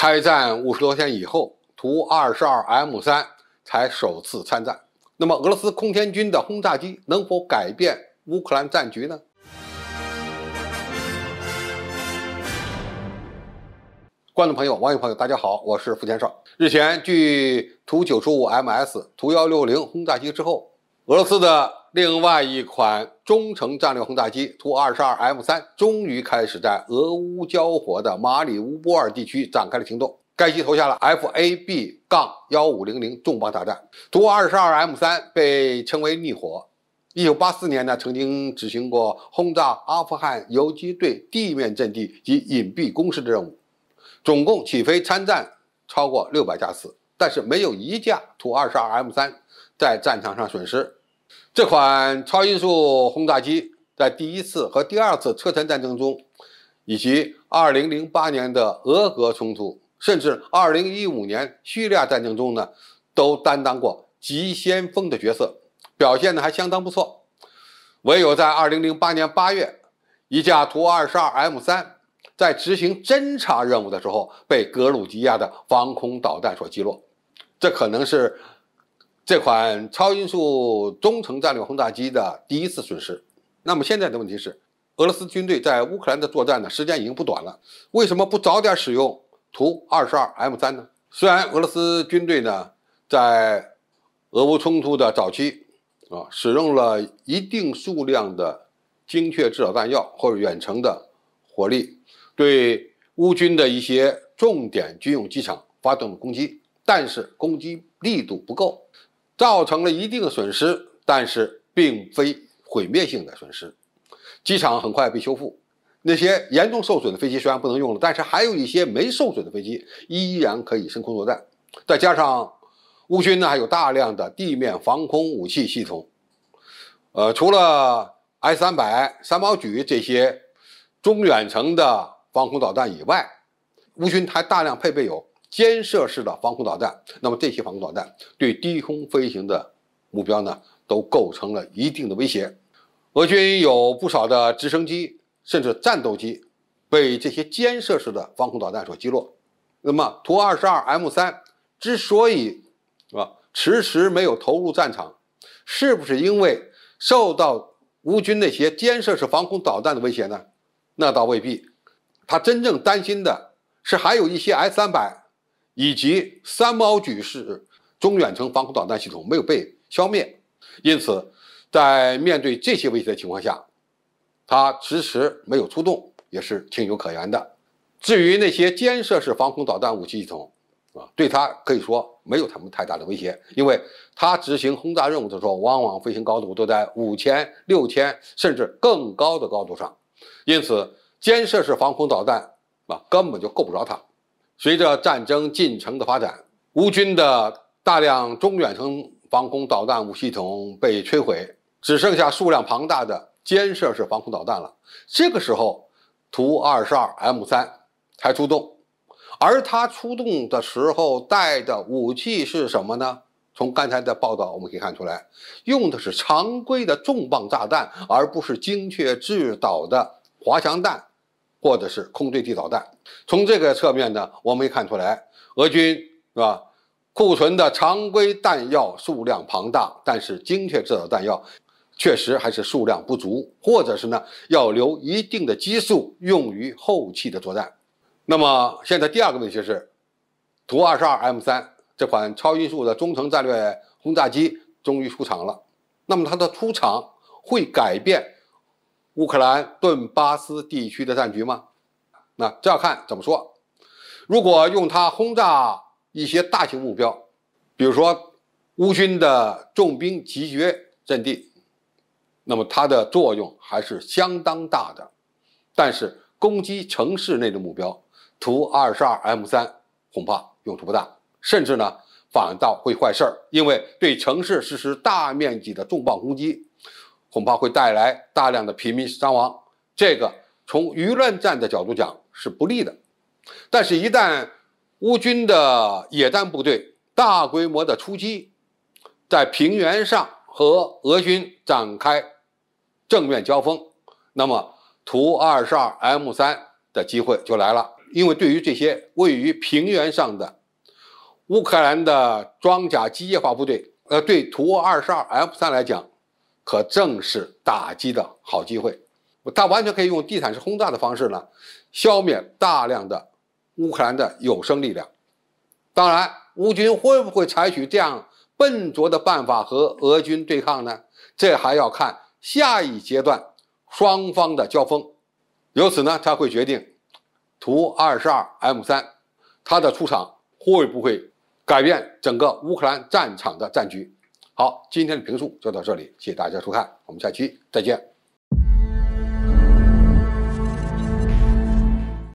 开战五十多天以后，图二十二 M 三才首次参战。那么，俄罗斯空天军的轰炸机能否改变乌克兰战局呢？观众朋友、网友朋友，大家好，我是付天少。日前，据图九十五 MS、图幺六零轰炸机之后，俄罗斯的另外一款。中程战略轰炸机图 -22M3 终于开始在俄乌交火的马里乌波尔地区展开了行动。该机投下了 FAB-1500 杠重磅炸弹。图 -22M3 被称为“逆火”。1984年呢，曾经执行过轰炸阿富汗游击队地面阵地及隐蔽工事的任务，总共起飞参战超过600架次，但是没有一架图 -22M3 在战场上损失。这款超音速轰炸机在第一次和第二次车臣战争中，以及2008年的俄俄冲突，甚至2015年叙利亚战争中呢，都担当过急先锋的角色，表现的还相当不错。唯有在2008年8月，一架图 -22M3 在执行侦察任务的时候被格鲁吉亚的防空导弹所击落，这可能是。这款超音速中程战略轰炸机的第一次损失。那么现在的问题是，俄罗斯军队在乌克兰的作战呢，时间已经不短了，为什么不早点使用图 -22M3 呢？虽然俄罗斯军队呢，在俄乌冲突的早期，啊，使用了一定数量的精确制导弹药或者远程的火力，对乌军的一些重点军用机场发动了攻击，但是攻击力度不够。造成了一定的损失，但是并非毁灭性的损失。机场很快被修复，那些严重受损的飞机虽然不能用了，但是还有一些没受损的飞机依然可以升空作战。再加上乌军呢，还有大量的地面防空武器系统。呃，除了 S 3 0 0三毛举这些中远程的防空导弹以外，乌军还大量配备有。尖射式的防空导弹，那么这些防空导弹对低空飞行的目标呢，都构成了一定的威胁。俄军有不少的直升机甚至战斗机被这些尖射式的防空导弹所击落。那么图 -22M3 之所以啊迟迟没有投入战场，是不是因为受到乌军那些尖射式防空导弹的威胁呢？那倒未必，他真正担心的是还有一些 S-300。以及三毛局势中远程防空导弹系统没有被消灭，因此在面对这些威胁的情况下，它迟迟没有出动也是情有可原的。至于那些监射式防空导弹武器系统啊，对它可以说没有什么太大的威胁，因为它执行轰炸任务的时候，往往飞行高度都在五千、六千甚至更高的高度上，因此监射式防空导弹啊根本就够不着它。随着战争进程的发展，乌军的大量中远程防空导弹武器系统被摧毁，只剩下数量庞大的肩射式防空导弹了。这个时候，图 -22M3 才出动，而它出动的时候带的武器是什么呢？从刚才的报道我们可以看出来，用的是常规的重磅炸弹，而不是精确制导的滑翔弹。或者是空对地导弹，从这个侧面呢，我们也看出来俄军是吧？库存的常规弹药数量庞大，但是精确制导弹药确实还是数量不足，或者是呢要留一定的基数用于后期的作战。那么现在第二个问题是，图二十二 M 三这款超音速的中程战略轰炸机终于出厂了，那么它的出厂会改变？乌克兰顿巴斯地区的战局吗？那这要看怎么说。如果用它轰炸一些大型目标，比如说乌军的重兵集结阵地，那么它的作用还是相当大的。但是攻击城市内的目标，图二十二 M 三恐怕用处不大，甚至呢反倒会坏事儿，因为对城市实施大面积的重磅攻击。恐怕会带来大量的平民伤亡，这个从舆论战的角度讲是不利的。但是，一旦乌军的野战部队大规模的出击，在平原上和俄军展开正面交锋，那么图二十二 M 三的机会就来了。因为对于这些位于平原上的乌克兰的装甲机械化部队，呃，对图二十二 M 三来讲，和正式打击的好机会，他完全可以用地毯式轰炸的方式呢，消灭大量的乌克兰的有生力量。当然，乌军会不会采取这样笨拙的办法和俄军对抗呢？这还要看下一阶段双方的交锋。由此呢，才会决定图 -22M3 它的出场会不会改变整个乌克兰战场的战局。好，今天的评述就到这里，谢谢大家收看，我们下期再见。